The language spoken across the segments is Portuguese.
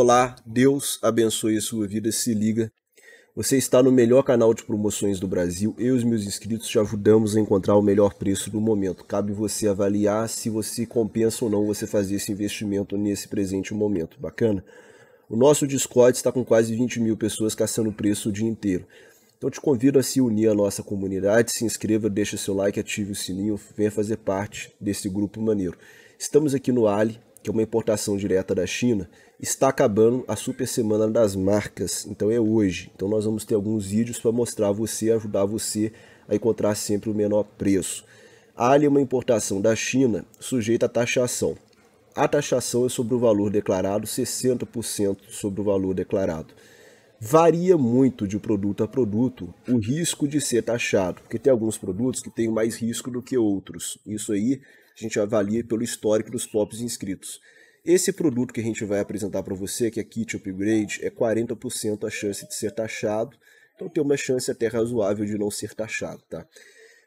Olá, Deus abençoe a sua vida, se liga. Você está no melhor canal de promoções do Brasil. Eu e os meus inscritos te ajudamos a encontrar o melhor preço do momento. Cabe você avaliar se você compensa ou não você fazer esse investimento nesse presente momento. Bacana? O nosso Discord está com quase 20 mil pessoas caçando preço o dia inteiro. Então te convido a se unir à nossa comunidade, se inscreva, deixa seu like, ative o sininho, venha fazer parte desse grupo maneiro. Estamos aqui no Ali, que é uma importação direta da China, está acabando a super semana das marcas. Então é hoje. Então nós vamos ter alguns vídeos para mostrar você, ajudar você a encontrar sempre o menor preço. A é uma importação da China sujeita à taxação. A taxação é sobre o valor declarado, 60% sobre o valor declarado. Varia muito de produto a produto o risco de ser taxado, porque tem alguns produtos que têm mais risco do que outros. Isso aí a gente avalia pelo histórico dos POPs inscritos. Esse produto que a gente vai apresentar para você, que é Kit Upgrade, é 40% a chance de ser taxado, então tem uma chance até razoável de não ser taxado, tá?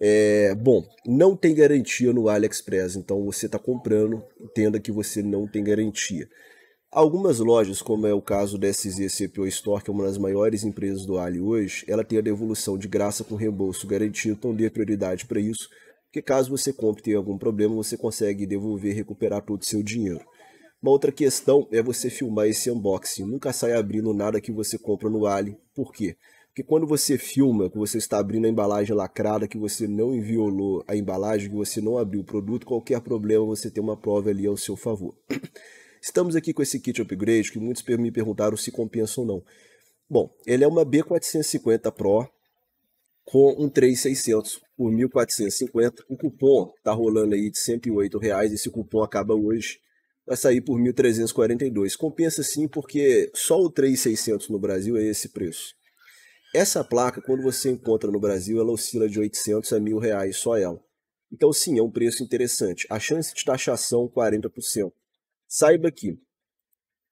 É, bom, não tem garantia no AliExpress, então você está comprando, entenda que você não tem garantia. Algumas lojas, como é o caso da SZCPO Store, que é uma das maiores empresas do Ali hoje, ela tem a devolução de graça com reembolso garantido, então dê prioridade para isso, porque caso você compre e tenha algum problema, você consegue devolver e recuperar todo o seu dinheiro. Uma outra questão é você filmar esse unboxing. Nunca sai abrindo nada que você compra no Ali. Por quê? Porque quando você filma, que você está abrindo a embalagem lacrada, que você não inviolou a embalagem, que você não abriu o produto, qualquer problema você tem uma prova ali ao seu favor. Estamos aqui com esse kit upgrade que muitos me perguntaram se compensa ou não. Bom, ele é uma B450 Pro com um 3600 por 1450. O cupom tá rolando aí de 108 reais. Esse cupom acaba hoje. Vai sair por 1.342. Compensa sim, porque só o 3.600 no Brasil é esse preço. Essa placa, quando você encontra no Brasil, ela oscila de 800 a 1.000 reais só ela. Então sim, é um preço interessante. A chance de taxação 40%. Saiba que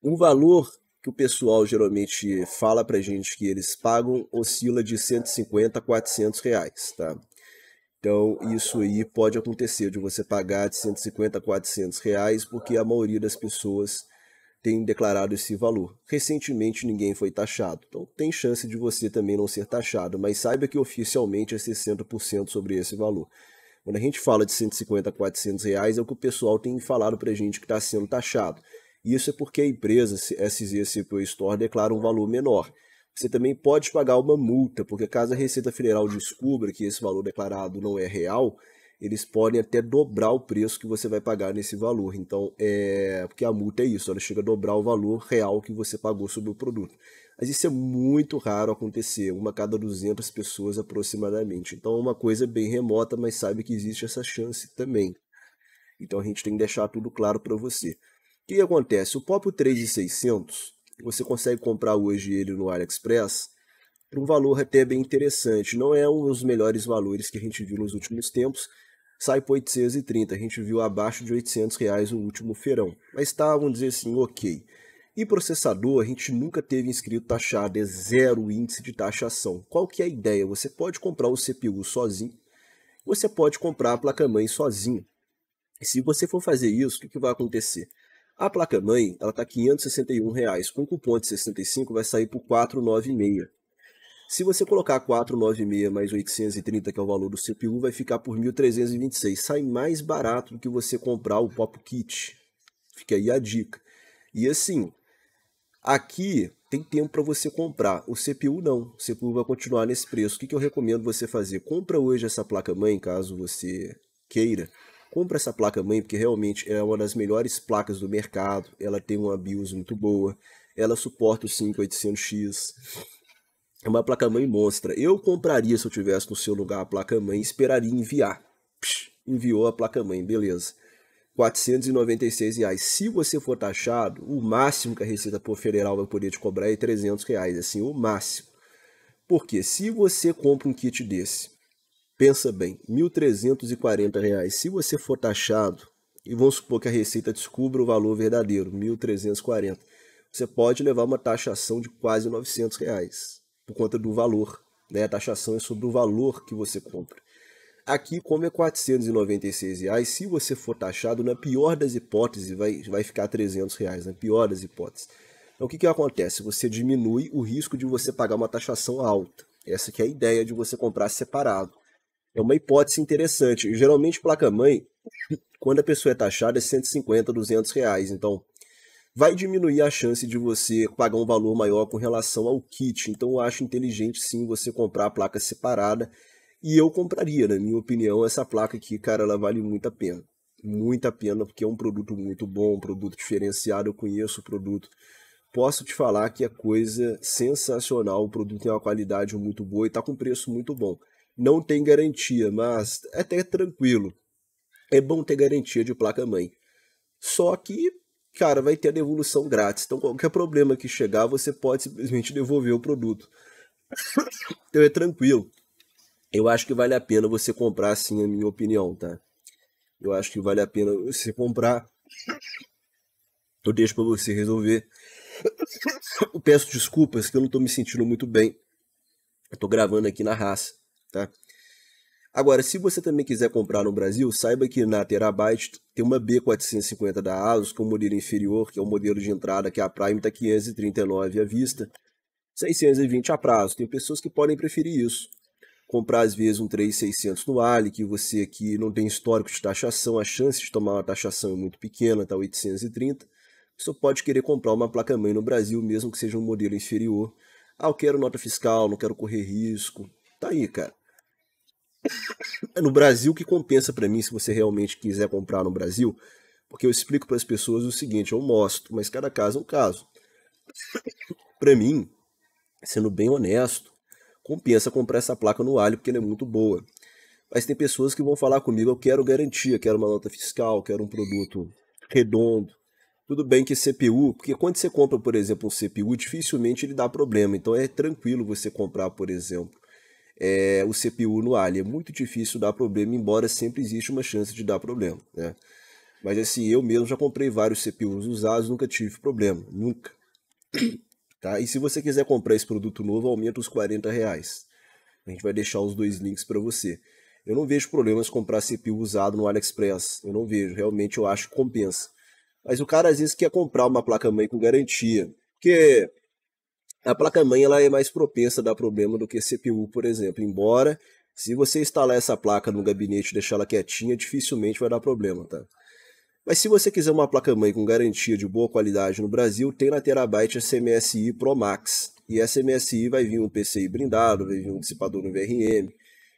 um valor que o pessoal geralmente fala para gente que eles pagam oscila de 150 a 400 reais, tá? Então, isso aí pode acontecer de você pagar de 150 a 400 reais, porque a maioria das pessoas tem declarado esse valor. Recentemente, ninguém foi taxado. Então, tem chance de você também não ser taxado, mas saiba que oficialmente é 60% sobre esse valor. Quando a gente fala de 150 a 400 reais, é o que o pessoal tem falado para gente que está sendo taxado. Isso é porque a empresa SZ Crypto Store declara um valor menor. Você também pode pagar uma multa, porque caso a Receita Federal descubra que esse valor declarado não é real, eles podem até dobrar o preço que você vai pagar nesse valor. Então, é porque a multa é isso, ela chega a dobrar o valor real que você pagou sobre o produto. Mas isso é muito raro acontecer, uma cada 200 pessoas aproximadamente. Então, é uma coisa bem remota, mas sabe que existe essa chance também. Então, a gente tem que deixar tudo claro para você que acontece? O próprio 3600, você consegue comprar hoje ele no AliExpress por um valor até bem interessante. Não é um dos melhores valores que a gente viu nos últimos tempos. Sai por 830, a gente viu abaixo de 800 reais o último feirão. Mas está, vamos dizer assim, ok. E processador, a gente nunca teve inscrito taxado, é zero índice de taxação. Qual que é a ideia? Você pode comprar o CPU sozinho, você pode comprar a placa-mãe sozinho. E se você for fazer isso, o que, que vai acontecer? A placa-mãe, ela está R$ reais. com cupom de 65 vai sair por 496. Se você colocar 496 mais 830, que é o valor do CPU, vai ficar por 1.326. Sai mais barato do que você comprar o Pop Kit. Fica aí a dica. E assim, aqui tem tempo para você comprar. O CPU não. O CPU vai continuar nesse preço. O que, que eu recomendo você fazer? Compra hoje essa placa-mãe, caso você queira compra essa placa mãe, porque realmente é uma das melhores placas do mercado, ela tem uma BIOS muito boa, ela suporta o 5800X. É uma placa mãe monstra. Eu compraria se eu tivesse no seu lugar a placa mãe e esperaria enviar. Psh, enviou a placa mãe, beleza. R$ 496. Reais. Se você for taxado, o máximo que a Receita Federal vai poder te cobrar é R$ 300, reais, assim, o máximo. Porque se você compra um kit desse Pensa bem, R$ 1.340. Se você for taxado, e vamos supor que a Receita descubra o valor verdadeiro, R$ 1.340, você pode levar uma taxação de quase R$ 900 reais, por conta do valor. Né? A taxação é sobre o valor que você compra. Aqui, como é R$ 496, reais, se você for taxado, na pior das hipóteses, vai, vai ficar R$ 300, reais, na pior das hipóteses. Então, o que, que acontece? Você diminui o risco de você pagar uma taxação alta. Essa que é a ideia de você comprar separado. É uma hipótese interessante. geralmente, placa-mãe, quando a pessoa é taxada, é 150, 200 reais. Então, vai diminuir a chance de você pagar um valor maior com relação ao kit. Então, eu acho inteligente, sim, você comprar a placa separada. E eu compraria, na minha opinião, essa placa aqui, cara, ela vale muito a pena. Muito a pena, porque é um produto muito bom, um produto diferenciado. Eu conheço o produto posso te falar que é coisa sensacional. O produto tem uma qualidade muito boa e está com preço muito bom não tem garantia, mas é até tranquilo. É bom ter garantia de placa-mãe. Só que, cara, vai ter a devolução grátis. Então, qualquer problema que chegar, você pode simplesmente devolver o produto. então, é tranquilo. Eu acho que vale a pena você comprar, sim, a minha opinião, tá? Eu acho que vale a pena você comprar. Eu deixo para você resolver. Eu peço desculpas que eu não tô me sentindo muito bem. Eu tô gravando aqui na raça. Tá? Agora, se você também quiser comprar no Brasil, saiba que na Terabyte tem uma B450 da ASUS com modelo inferior, que é o modelo de entrada, que é a Prime está 539 à vista, 620 a prazo. Tem pessoas que podem preferir isso. Comprar, às vezes, um 3600 no Ali, que você aqui não tem histórico de taxação, a chance de tomar uma taxação é muito pequena, está 830. Você pode querer comprar uma placa-mãe no Brasil, mesmo que seja um modelo inferior. Ah, eu quero nota fiscal, não quero correr risco. Tá aí, cara. É no Brasil que compensa para mim se você realmente quiser comprar no Brasil, porque eu explico para as pessoas o seguinte, eu mostro, mas cada caso é um caso. para mim, sendo bem honesto, compensa comprar essa placa no alho porque ela é muito boa. Mas tem pessoas que vão falar comigo, eu quero garantia, quero uma nota fiscal, quero um produto redondo. Tudo bem que CPU, porque quando você compra, por exemplo, um CPU, dificilmente ele dá problema. Então é tranquilo você comprar, por exemplo, é, o CPU no Ali. É muito difícil dar problema, embora sempre existe uma chance de dar problema. Né? Mas assim, eu mesmo já comprei vários CPUs usados, nunca tive problema, nunca. Tá? E se você quiser comprar esse produto novo, aumenta os 40 reais. A gente vai deixar os dois links para você. Eu não vejo problemas comprar CPU usado no AliExpress. Eu não vejo. Realmente eu acho que compensa. Mas o cara às vezes quer comprar uma placa-mãe com garantia. Porque a placa-mãe ela é mais propensa a dar problema do que CPU, por exemplo, embora se você instalar essa placa no gabinete e deixar ela quietinha, dificilmente vai dar problema, tá? Mas se você quiser uma placa-mãe com garantia de boa qualidade no Brasil, tem na Terabyte a CMSI Pro Max. E essa MSI vai vir um PCI blindado, vai vir um dissipador no VRM.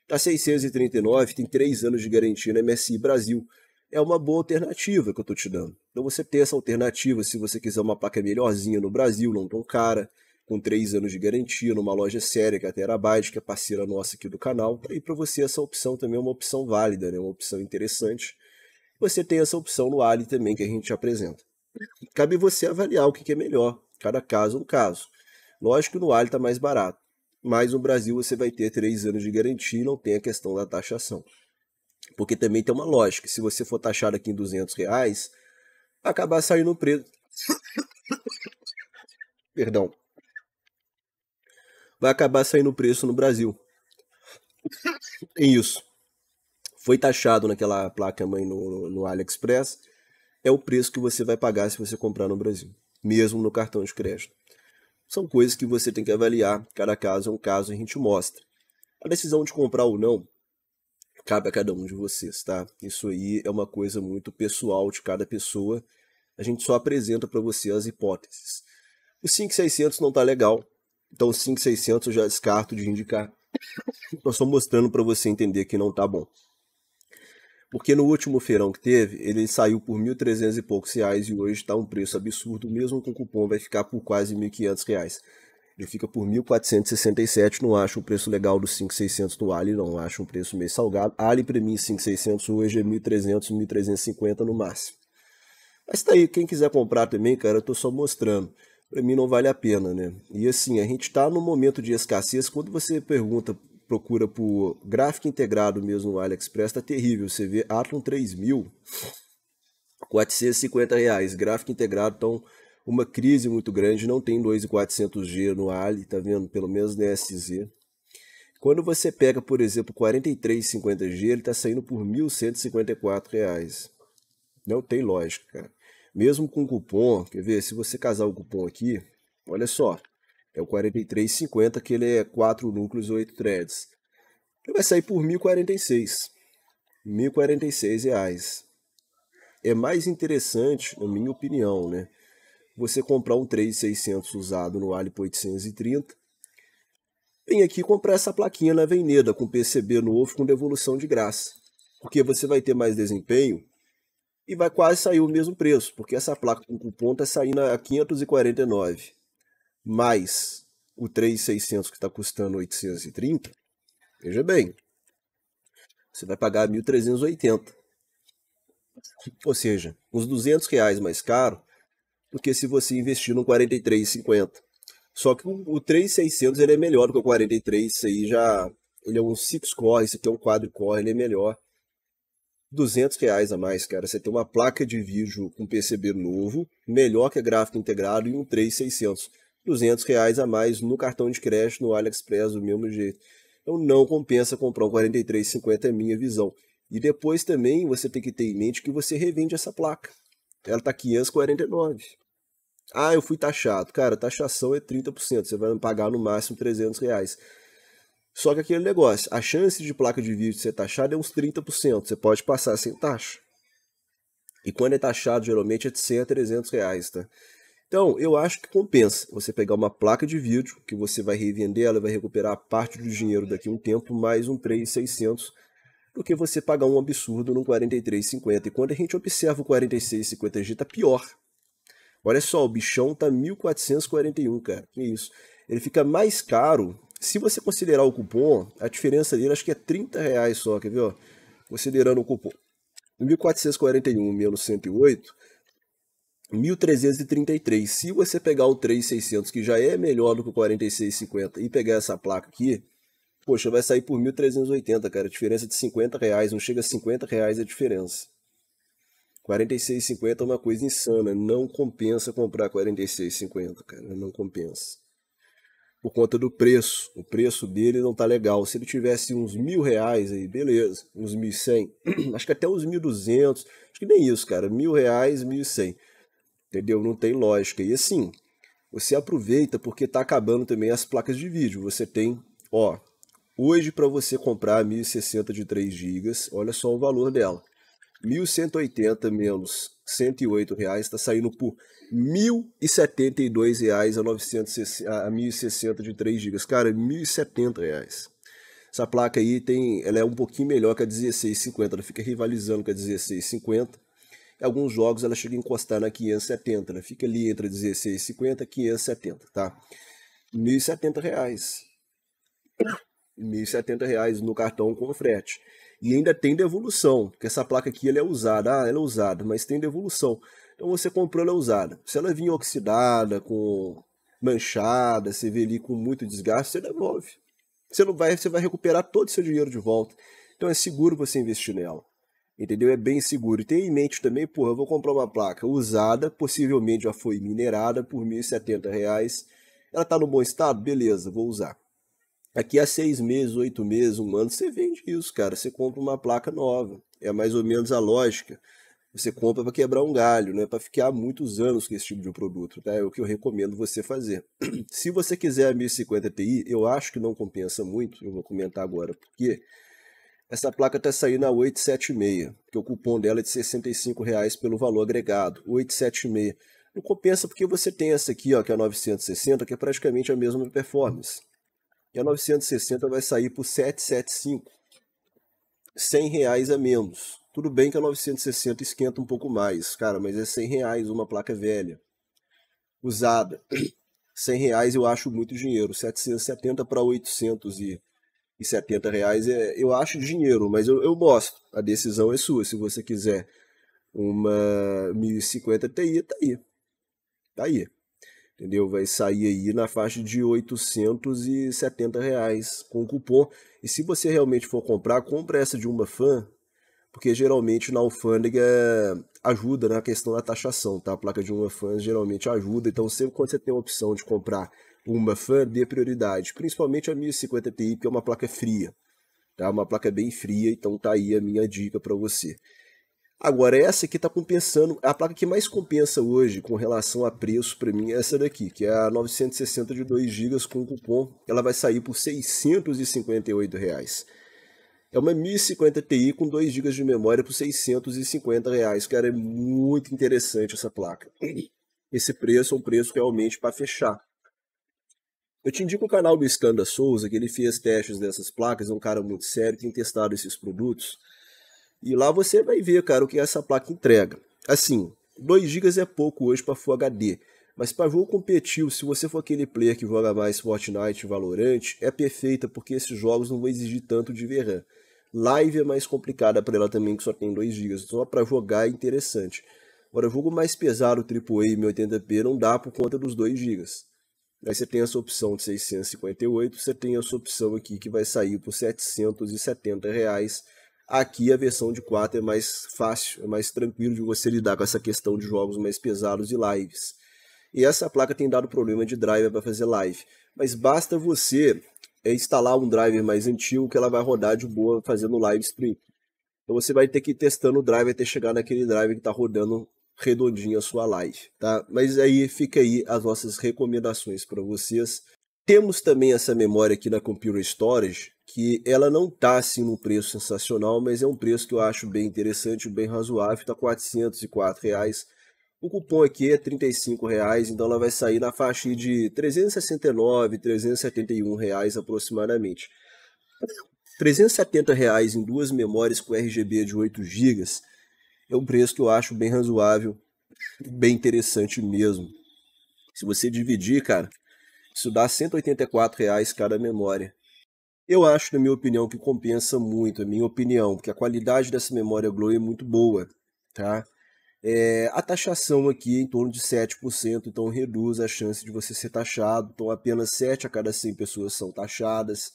Tá 639, tem 3 anos de garantia na MSI Brasil. É uma boa alternativa que eu tô te dando. Então você tem essa alternativa se você quiser uma placa melhorzinha no Brasil, não tão cara com 3 anos de garantia, numa loja séria, que é a Terabyte, que é parceira nossa aqui do canal. E para você essa opção também é uma opção válida, né? uma opção interessante. Você tem essa opção no Ali também que a gente apresenta. Cabe você avaliar o que é melhor, cada caso no um caso. Lógico que no Ali está mais barato, mas no Brasil você vai ter 3 anos de garantia e não tem a questão da taxação. Porque também tem uma lógica, se você for taxado aqui em 200 reais, acabar saindo preso. Perdão, vai acabar saindo preço no Brasil. Tem isso. Foi taxado naquela placa mãe no, no AliExpress. É o preço que você vai pagar se você comprar no Brasil, mesmo no cartão de crédito. São coisas que você tem que avaliar. Cada caso é um caso e a gente mostra. A decisão de comprar ou não cabe a cada um de vocês, tá? Isso aí é uma coisa muito pessoal de cada pessoa. A gente só apresenta para você as hipóteses. O 5600 não tá legal, então 5,600 eu já descarto de indicar. Estou só mostrando para você entender que não tá bom. Porque no último feirão que teve, ele saiu por 1.300 e poucos reais e hoje está um preço absurdo, mesmo com cupom vai ficar por quase 1.500 reais. Ele fica por 1.467, não acho o preço legal dos 5.600 do Ali, não acho um preço meio salgado. Ali para mim 5.600 hoje é 1.300, 1.350 no máximo. Mas tá aí, quem quiser comprar também, cara, eu tô só mostrando para mim não vale a pena, né? E assim, a gente está num momento de escassez. Quando você pergunta, procura por gráfico integrado mesmo no AliExpress, tá terrível. Você vê Atom 3000, 450 reais. Gráfico integrado, então uma crise muito grande. Não tem 2,400G no Ali, tá vendo? Pelo menos no SZ. Quando você pega, por exemplo, 43,50G, ele tá saindo por R$ reais. Não tem lógica, cara. Mesmo com cupom, quer ver? Se você casar o cupom aqui, olha só, é o 4350, que ele é 4 núcleos, 8 threads. Ele vai sair por 1046. 1046 reais. É mais interessante, na minha opinião, né? Você comprar um 3600 usado no Alipo 830. Vem aqui comprar essa plaquinha na Veneda com PCB novo com devolução de graça. Porque você vai ter mais desempenho e vai quase sair o mesmo preço, porque essa placa com cupom está saindo a 549, mais o 3600 que está custando 830, veja bem, você vai pagar 1380. Ou seja, uns 200 reais mais caro do que se você investir no 43,50. Só que o 3600 ele é melhor do que o 43, isso aí já ele é um six core, esse aqui é um quadro core, ele é melhor. 200 reais a mais, cara. Você tem uma placa de vídeo com PCB novo, melhor que gráfico integrado e um 3600. 200 reais a mais no cartão de crédito, no AliExpress, do mesmo jeito. Então não compensa comprar um 4350, é minha visão. E depois também você tem que ter em mente que você revende essa placa. Ela tá 549. Ah, eu fui taxado. Cara, taxação é 30%, você vai pagar no máximo 300 reais. Só que aquele negócio, a chance de placa de vídeo ser taxada é uns 30%, você pode passar sem taxa. E quando é taxado, geralmente é de 100 a 300 reais, tá? Então, eu acho que compensa você pegar uma placa de vídeo, que você vai revender ela, vai recuperar parte do dinheiro daqui a um tempo, mais um 3,600, do que você pagar um absurdo num 43,50. E quando a gente observa o 46,50G, tá pior. Olha só, o bichão tá 1.441, cara. Que isso. Ele fica mais caro se você considerar o cupom, a diferença dele acho que é 30 reais só, quer ver? Ó? Considerando o cupom 1441 menos 108, 1333. Se você pegar o 3600, que já é melhor do que o 4650, e pegar essa placa aqui, poxa, vai sair por 1380, cara. A diferença é de 50 reais, não chega a 50 reais a diferença. 46,50 é uma coisa insana. Não compensa comprar 46,50, cara. Não compensa por conta do preço. O preço dele não tá legal. Se ele tivesse uns mil reais aí, beleza, uns mil e cem, acho que até uns mil duzentos, acho que nem isso, cara, mil reais, mil e cem, entendeu? Não tem lógica. E assim, você aproveita porque tá acabando também as placas de vídeo. Você tem, ó, hoje para você comprar a 1060 de 3 GB, olha só o valor dela. 1.180 menos 108 reais está saindo por 1072 reais a, 960, a 1.060 de 3 GB. Cara, 1070 reais Essa placa aí tem, ela é um pouquinho melhor que a 1650, ela fica rivalizando com a 1650. Em alguns jogos ela chega a encostar na 570, ela né? fica ali entre a 1650 e 570, tá? 1070 reais 1070 reais no cartão com frete e ainda tem devolução, porque essa placa aqui ela é usada, ah, ela é usada, mas tem devolução. Então você comprou ela é usada. Se ela vir oxidada, com manchada, você vê ali com muito desgaste, você devolve. Você não vai, você vai recuperar todo o seu dinheiro de volta. Então é seguro você investir nela. Entendeu? É bem seguro. E tenha em mente também, porra, eu vou comprar uma placa usada, possivelmente já foi minerada por R$ 1.070. Reais. Ela está no bom estado? Beleza, vou usar. Daqui a seis meses, oito meses, um ano, você vende isso, cara. Você compra uma placa nova. É mais ou menos a lógica. Você compra para quebrar um galho, né? Para ficar muitos anos com esse tipo de produto. Tá? É o que eu recomendo você fazer. Se você quiser a 1050 Ti, eu acho que não compensa muito. Eu vou comentar agora porque essa placa está saindo a 876, que o cupom dela é de 65 reais pelo valor agregado, 876. Não compensa porque você tem essa aqui, ó, que é a 960, que é praticamente a mesma performance. E a 960 vai sair por 775, 100 reais a menos. Tudo bem que a 960 esquenta um pouco mais, cara, mas é 100 reais uma placa velha, usada. 100 reais eu acho muito dinheiro, 770 para 800 reais é, eu acho dinheiro, mas eu, eu gosto. A decisão é sua. Se você quiser uma 1050 Ti, tá aí. Tá aí entendeu? Vai sair aí na faixa de 870 reais com cupom. E se você realmente for comprar, compra essa de uma fã, porque geralmente na alfândega ajuda na questão da taxação, tá? A placa de uma fã geralmente ajuda, então sempre quando você tem a opção de comprar uma fã, dê prioridade, principalmente a 1050 Ti, que é uma placa fria, tá? Uma placa bem fria, então tá aí a minha dica para você. Agora, essa aqui está compensando, é a placa que mais compensa hoje com relação a preço para mim é essa daqui, que é a 960 de 2 GB com cupom, ela vai sair por R$ 658. Reais. É uma 1050 Ti com 2 GB de memória por R$ 650, reais. cara, é muito interessante essa placa. Esse preço é um preço realmente para fechar. Eu te indico o canal do Standa Souza, que ele fez testes dessas placas, é um cara muito sério, tem testado esses produtos. E lá você vai ver, cara, o que essa placa entrega. Assim, 2 GB é pouco hoje para Full HD. Mas para jogo competitivo, se você for aquele player que joga mais Fortnite, Valorant, é perfeita porque esses jogos não vão exigir tanto de VRAM. Live é mais complicada para ela também, que só tem 2 GB, só para jogar é interessante. Agora, jogo mais pesado, AAA 1080p, não dá por conta dos 2 GB. Aí você tem essa opção de 658, você tem essa opção aqui que vai sair por 770 reais Aqui a versão de 4 é mais fácil, é mais tranquilo de você lidar com essa questão de jogos mais pesados e lives. E essa placa tem dado problema de driver para fazer live, mas basta você é, instalar um driver mais antigo que ela vai rodar de boa fazendo live stream. Então você vai ter que ir testando o driver até chegar naquele driver que está rodando redondinho a sua live, tá? Mas aí fica aí as nossas recomendações para vocês. Temos também essa memória aqui na Computer Storage, que ela não está assim num preço sensacional, mas é um preço que eu acho bem interessante, bem razoável, está R$ reais. O cupom aqui é R$ reais, então ela vai sair na faixa de 369, 371 reais aproximadamente. 370 reais em duas memórias com RGB de 8 GB é um preço que eu acho bem razoável, bem interessante mesmo. Se você dividir, cara, isso dá R$ 184,00 cada memória. Eu acho, na minha opinião, que compensa muito, a minha opinião, porque a qualidade dessa memória Glow é muito boa, tá? É, a taxação aqui é em torno de 7%, então reduz a chance de você ser taxado, então apenas 7 a cada 100 pessoas são taxadas.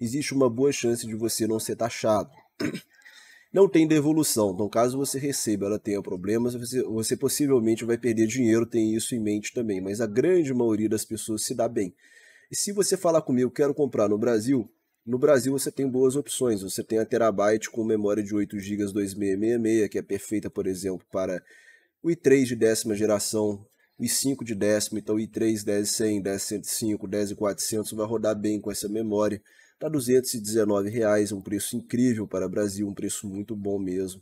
Existe uma boa chance de você não ser taxado não tem devolução. Então, caso você receba ela tenha problemas, você, você possivelmente vai perder dinheiro, tem isso em mente também. Mas a grande maioria das pessoas se dá bem. E se você falar comigo, quero comprar no Brasil, no Brasil você tem boas opções. Você tem a Terabyte com memória de 8 GB 2666, que é perfeita, por exemplo, para o i3 de décima geração, o i5 de décima, então o i3 10100, 10105, 10400 vai rodar bem com essa memória. Está R$ 219,00, um preço incrível para o Brasil, um preço muito bom mesmo.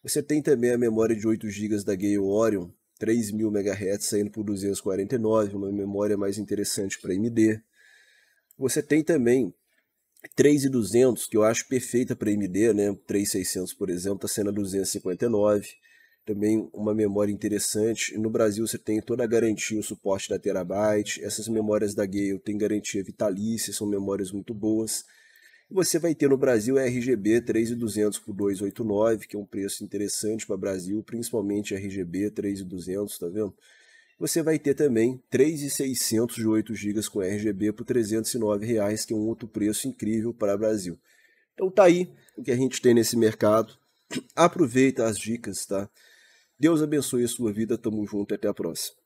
Você tem também a memória de 8 GB da Gale Orion, 3.000 MHz saindo por 249,00, uma memória mais interessante para AMD. Você tem também 3200, que eu acho perfeita para AMD, né? 3600, por exemplo, está sendo a 259,00 também uma memória interessante. No Brasil você tem toda a garantia, o suporte da Terabyte. Essas memórias da Gale têm garantia vitalícia, são memórias muito boas. você vai ter no Brasil a RGB 3200 por 289, que é um preço interessante para o Brasil, principalmente RGB 3200, tá vendo? Você vai ter também 3.600 de 8 GB com RGB por R$ 309, reais, que é um outro preço incrível para o Brasil. Então tá aí o que a gente tem nesse mercado. Aproveita as dicas, tá? Deus abençoe a sua vida. Tamo junto até a próxima.